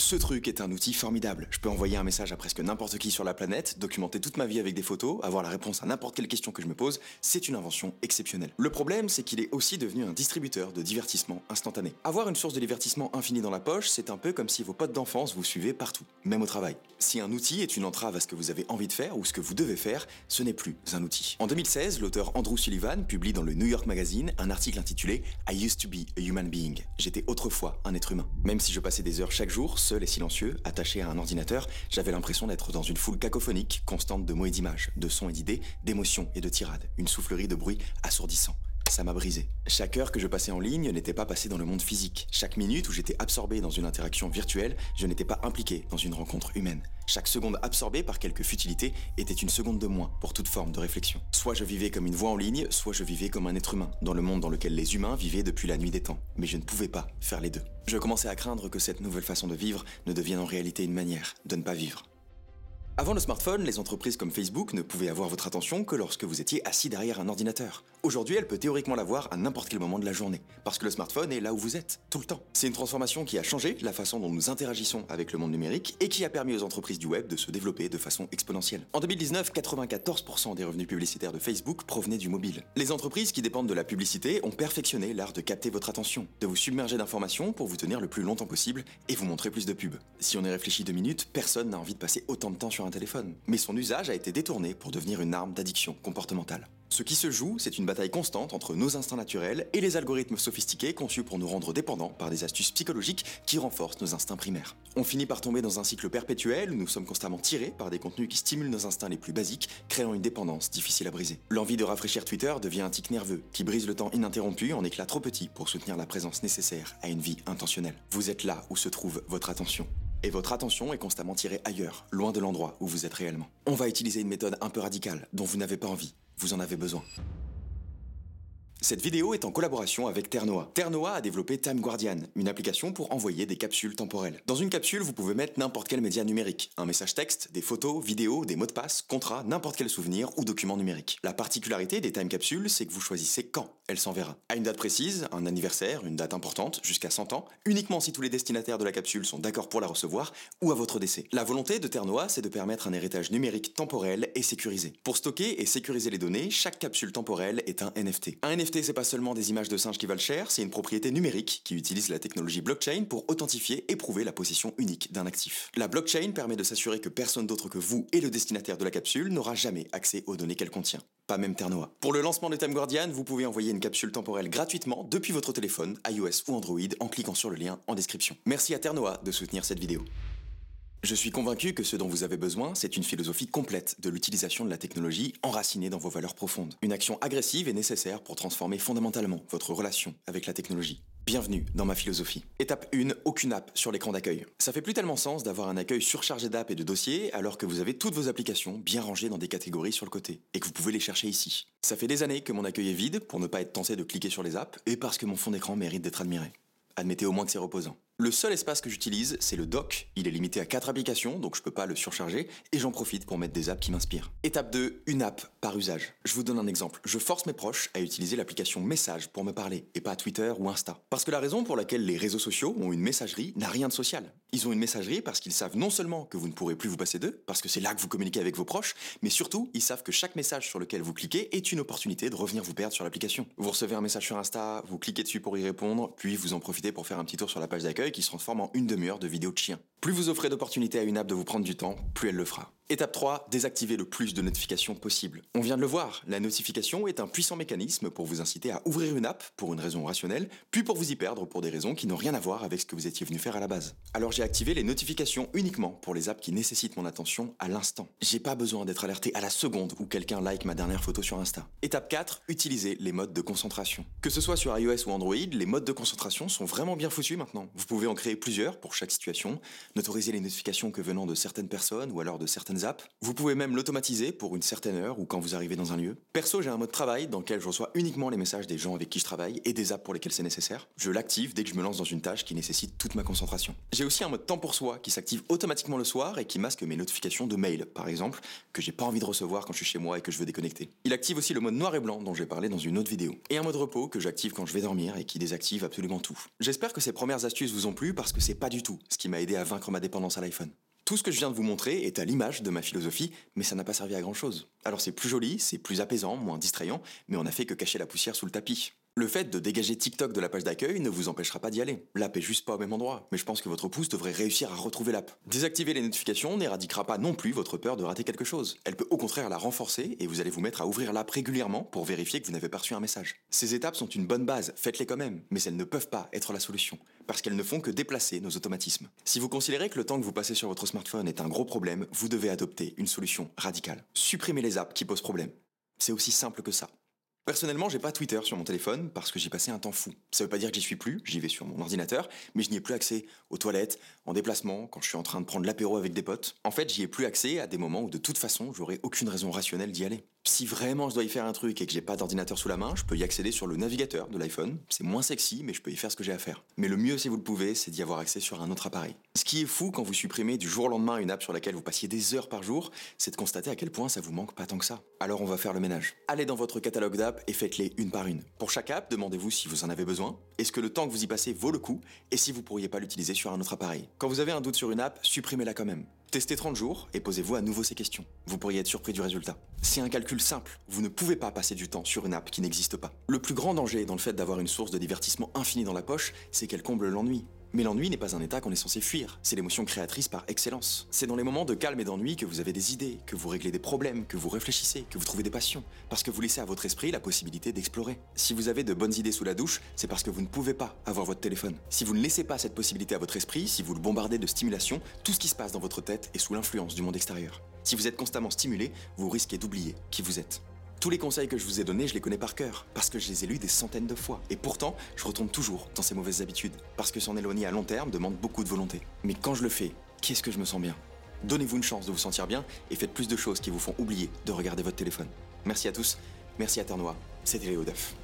Ce truc est un outil formidable. Je peux envoyer un message à presque n'importe qui sur la planète, documenter toute ma vie avec des photos, avoir la réponse à n'importe quelle question que je me pose. C'est une invention exceptionnelle. Le problème, c'est qu'il est aussi devenu un distributeur de divertissement instantané. Avoir une source de divertissement infinie dans la poche, c'est un peu comme si vos potes d'enfance vous suivaient partout, même au travail. Si un outil est une entrave à ce que vous avez envie de faire ou ce que vous devez faire, ce n'est plus un outil. En 2016, l'auteur Andrew Sullivan publie dans le New York Magazine un article intitulé I used to be a human being. J'étais autrefois un être humain. Même si je passais des heures chaque jour, seul et silencieux, attaché à un ordinateur, j'avais l'impression d'être dans une foule cacophonique, constante de mots et d'images, de sons et d'idées, d'émotions et de tirades, une soufflerie de bruit assourdissant. Ça m'a brisé. Chaque heure que je passais en ligne n'était pas passée dans le monde physique. Chaque minute où j'étais absorbé dans une interaction virtuelle, je n'étais pas impliqué dans une rencontre humaine. Chaque seconde absorbée par quelques futilités était une seconde de moins pour toute forme de réflexion. Soit je vivais comme une voix en ligne, soit je vivais comme un être humain, dans le monde dans lequel les humains vivaient depuis la nuit des temps. Mais je ne pouvais pas faire les deux. Je commençais à craindre que cette nouvelle façon de vivre ne devienne en réalité une manière de ne pas vivre. Avant le smartphone, les entreprises comme Facebook ne pouvaient avoir votre attention que lorsque vous étiez assis derrière un ordinateur. Aujourd'hui, elle peut théoriquement l'avoir à n'importe quel moment de la journée, parce que le smartphone est là où vous êtes, tout le temps. C'est une transformation qui a changé la façon dont nous interagissons avec le monde numérique et qui a permis aux entreprises du web de se développer de façon exponentielle. En 2019, 94% des revenus publicitaires de Facebook provenaient du mobile. Les entreprises qui dépendent de la publicité ont perfectionné l'art de capter votre attention, de vous submerger d'informations pour vous tenir le plus longtemps possible et vous montrer plus de pubs. Si on y réfléchit deux minutes, personne n'a envie de passer autant de temps sur un téléphone, mais son usage a été détourné pour devenir une arme d'addiction comportementale. Ce qui se joue, c'est une bataille constante entre nos instincts naturels et les algorithmes sophistiqués conçus pour nous rendre dépendants par des astuces psychologiques qui renforcent nos instincts primaires. On finit par tomber dans un cycle perpétuel où nous sommes constamment tirés par des contenus qui stimulent nos instincts les plus basiques, créant une dépendance difficile à briser. L'envie de rafraîchir Twitter devient un tic nerveux qui brise le temps ininterrompu en éclats trop petits pour soutenir la présence nécessaire à une vie intentionnelle. Vous êtes là où se trouve votre attention. Et votre attention est constamment tirée ailleurs, loin de l'endroit où vous êtes réellement. On va utiliser une méthode un peu radicale, dont vous n'avez pas envie, vous en avez besoin. Cette vidéo est en collaboration avec Ternoa. Ternoa a développé Time Guardian, une application pour envoyer des capsules temporelles. Dans une capsule, vous pouvez mettre n'importe quel média numérique, un message texte, des photos, vidéos, des mots de passe, contrats, n'importe quel souvenir ou document numérique. La particularité des time capsules, c'est que vous choisissez quand elle s'enverra. À une date précise, un anniversaire, une date importante, jusqu'à 100 ans, uniquement si tous les destinataires de la capsule sont d'accord pour la recevoir ou à votre décès. La volonté de Ternoa, c'est de permettre un héritage numérique temporel et sécurisé. Pour stocker et sécuriser les données, chaque capsule temporelle est un NFT. Un NFT c'est pas seulement des images de singes qui valent cher, c'est une propriété numérique qui utilise la technologie blockchain pour authentifier et prouver la possession unique d'un actif. La blockchain permet de s'assurer que personne d'autre que vous et le destinataire de la capsule n'aura jamais accès aux données qu'elle contient. Pas même Ternoa. Pour le lancement de Time Guardian, vous pouvez envoyer une capsule temporelle gratuitement depuis votre téléphone, iOS ou Android en cliquant sur le lien en description. Merci à Ternoa de soutenir cette vidéo. Je suis convaincu que ce dont vous avez besoin, c'est une philosophie complète de l'utilisation de la technologie enracinée dans vos valeurs profondes. Une action agressive est nécessaire pour transformer fondamentalement votre relation avec la technologie. Bienvenue dans ma philosophie. Étape 1, aucune app sur l'écran d'accueil. Ça fait plus tellement sens d'avoir un accueil surchargé d'app et de dossiers alors que vous avez toutes vos applications bien rangées dans des catégories sur le côté et que vous pouvez les chercher ici. Ça fait des années que mon accueil est vide pour ne pas être tenté de cliquer sur les apps et parce que mon fond d'écran mérite d'être admiré. Admettez au moins que c'est reposant. Le seul espace que j'utilise, c'est le doc. Il est limité à 4 applications, donc je peux pas le surcharger, et j'en profite pour mettre des apps qui m'inspirent. Étape 2, une app par usage. Je vous donne un exemple. Je force mes proches à utiliser l'application Message pour me parler, et pas Twitter ou Insta. Parce que la raison pour laquelle les réseaux sociaux ont une messagerie n'a rien de social. Ils ont une messagerie parce qu'ils savent non seulement que vous ne pourrez plus vous passer d'eux, parce que c'est là que vous communiquez avec vos proches, mais surtout, ils savent que chaque message sur lequel vous cliquez est une opportunité de revenir vous perdre sur l'application. Vous recevez un message sur Insta, vous cliquez dessus pour y répondre, puis vous en profitez pour faire un petit tour sur la page d'accueil qui se transforme en une demi-heure de vidéo de chien. Plus vous offrez d'opportunités à une app de vous prendre du temps, plus elle le fera. Étape 3, désactiver le plus de notifications possible. On vient de le voir, la notification est un puissant mécanisme pour vous inciter à ouvrir une app pour une raison rationnelle, puis pour vous y perdre pour des raisons qui n'ont rien à voir avec ce que vous étiez venu faire à la base. Alors j'ai activé les notifications uniquement pour les apps qui nécessitent mon attention à l'instant. J'ai pas besoin d'être alerté à la seconde où quelqu'un like ma dernière photo sur Insta. Étape 4, utiliser les modes de concentration. Que ce soit sur iOS ou Android, les modes de concentration sont vraiment bien foutus maintenant. Vous pouvez en créer plusieurs pour chaque situation, n'autoriser les notifications que venant de certaines personnes ou alors de certaines vous pouvez même l'automatiser pour une certaine heure ou quand vous arrivez dans un lieu. Perso, j'ai un mode travail dans lequel je reçois uniquement les messages des gens avec qui je travaille et des apps pour lesquelles c'est nécessaire. Je l'active dès que je me lance dans une tâche qui nécessite toute ma concentration. J'ai aussi un mode temps pour soi qui s'active automatiquement le soir et qui masque mes notifications de mail, par exemple, que j'ai pas envie de recevoir quand je suis chez moi et que je veux déconnecter. Il active aussi le mode noir et blanc dont j'ai parlé dans une autre vidéo. Et un mode repos que j'active quand je vais dormir et qui désactive absolument tout. J'espère que ces premières astuces vous ont plu parce que c'est pas du tout ce qui m'a aidé à vaincre ma dépendance à l'iPhone. Tout ce que je viens de vous montrer est à l'image de ma philosophie, mais ça n'a pas servi à grand chose. Alors c'est plus joli, c'est plus apaisant, moins distrayant, mais on n'a fait que cacher la poussière sous le tapis. Le fait de dégager TikTok de la page d'accueil ne vous empêchera pas d'y aller. L'app est juste pas au même endroit, mais je pense que votre pouce devrait réussir à retrouver l'app. Désactiver les notifications n'éradiquera pas non plus votre peur de rater quelque chose. Elle peut au contraire la renforcer et vous allez vous mettre à ouvrir l'app régulièrement pour vérifier que vous n'avez pas reçu un message. Ces étapes sont une bonne base, faites-les quand même, mais elles ne peuvent pas être la solution, parce qu'elles ne font que déplacer nos automatismes. Si vous considérez que le temps que vous passez sur votre smartphone est un gros problème, vous devez adopter une solution radicale. Supprimez les apps qui posent problème. C'est aussi simple que ça. Personnellement, j'ai pas Twitter sur mon téléphone parce que j'y passé un temps fou. Ça veut pas dire que j'y suis plus, j'y vais sur mon ordinateur, mais je n'y ai plus accès aux toilettes, en déplacement, quand je suis en train de prendre l'apéro avec des potes. En fait, j'y ai plus accès à des moments où de toute façon, j'aurais aucune raison rationnelle d'y aller si vraiment je dois y faire un truc et que j'ai pas d'ordinateur sous la main, je peux y accéder sur le navigateur de l'iPhone. C'est moins sexy, mais je peux y faire ce que j'ai à faire. Mais le mieux, si vous le pouvez, c'est d'y avoir accès sur un autre appareil. Ce qui est fou quand vous supprimez du jour au lendemain une app sur laquelle vous passiez des heures par jour, c'est de constater à quel point ça vous manque pas tant que ça. Alors on va faire le ménage. Allez dans votre catalogue d'apps et faites-les une par une. Pour chaque app, demandez-vous si vous en avez besoin, est-ce que le temps que vous y passez vaut le coup, et si vous pourriez pas l'utiliser sur un autre appareil. Quand vous avez un doute sur une app, supprimez-la quand même. Testez 30 jours et posez-vous à nouveau ces questions. Vous pourriez être surpris du résultat. C'est un calcul simple, vous ne pouvez pas passer du temps sur une app qui n'existe pas. Le plus grand danger dans le fait d'avoir une source de divertissement infinie dans la poche, c'est qu'elle comble l'ennui. Mais l'ennui n'est pas un état qu'on est censé fuir, c'est l'émotion créatrice par excellence. C'est dans les moments de calme et d'ennui que vous avez des idées, que vous réglez des problèmes, que vous réfléchissez, que vous trouvez des passions, parce que vous laissez à votre esprit la possibilité d'explorer. Si vous avez de bonnes idées sous la douche, c'est parce que vous ne pouvez pas avoir votre téléphone. Si vous ne laissez pas cette possibilité à votre esprit, si vous le bombardez de stimulation, tout ce qui se passe dans votre tête est sous l'influence du monde extérieur. Si vous êtes constamment stimulé, vous risquez d'oublier qui vous êtes. Tous les conseils que je vous ai donnés, je les connais par cœur, parce que je les ai lus des centaines de fois. Et pourtant, je retombe toujours dans ces mauvaises habitudes, parce que s'en éloigner à long terme demande beaucoup de volonté. Mais quand je le fais, qu'est-ce que je me sens bien Donnez-vous une chance de vous sentir bien et faites plus de choses qui vous font oublier de regarder votre téléphone. Merci à tous, merci à Ternois, c'était Léo Duff.